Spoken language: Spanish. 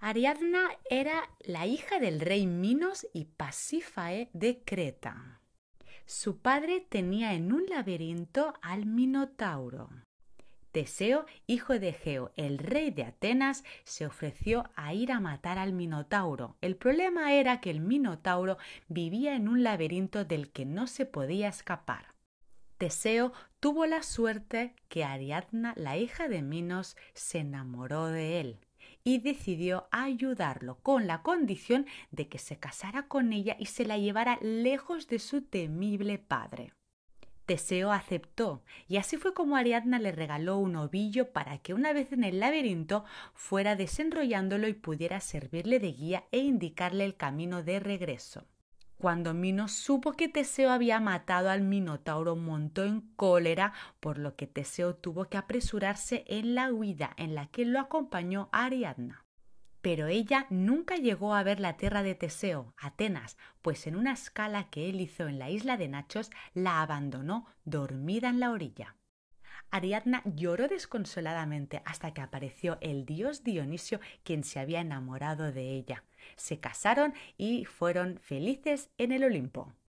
Ariadna era la hija del rey Minos y Pasífae de Creta. Su padre tenía en un laberinto al Minotauro. Teseo, hijo de Egeo, el rey de Atenas, se ofreció a ir a matar al Minotauro. El problema era que el Minotauro vivía en un laberinto del que no se podía escapar. Teseo tuvo la suerte que Ariadna, la hija de Minos, se enamoró de él y decidió ayudarlo con la condición de que se casara con ella y se la llevara lejos de su temible padre. Teseo aceptó, y así fue como Ariadna le regaló un ovillo para que una vez en el laberinto fuera desenrollándolo y pudiera servirle de guía e indicarle el camino de regreso. Cuando Minos supo que Teseo había matado al Minotauro, montó en cólera, por lo que Teseo tuvo que apresurarse en la huida en la que lo acompañó Ariadna. Pero ella nunca llegó a ver la tierra de Teseo, Atenas, pues en una escala que él hizo en la isla de Nachos la abandonó dormida en la orilla. Ariadna lloró desconsoladamente hasta que apareció el dios Dionisio, quien se había enamorado de ella se casaron y fueron felices en el Olimpo.